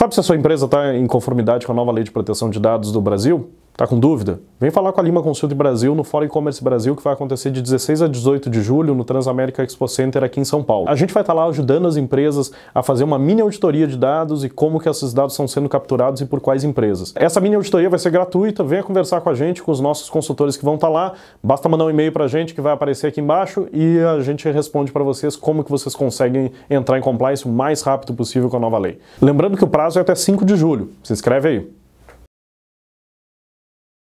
Sabe se a sua empresa está em conformidade com a nova lei de proteção de dados do Brasil? Tá com dúvida? Vem falar com a Lima Consult Brasil no Fórum E-Commerce Brasil, que vai acontecer de 16 a 18 de julho no Transamérica Expo Center aqui em São Paulo. A gente vai estar tá lá ajudando as empresas a fazer uma mini auditoria de dados e como que esses dados estão sendo capturados e por quais empresas. Essa mini auditoria vai ser gratuita, venha conversar com a gente, com os nossos consultores que vão estar tá lá. Basta mandar um e-mail para a gente que vai aparecer aqui embaixo e a gente responde para vocês como que vocês conseguem entrar em compliance o mais rápido possível com a nova lei. Lembrando que o prazo é até 5 de julho. Se inscreve aí.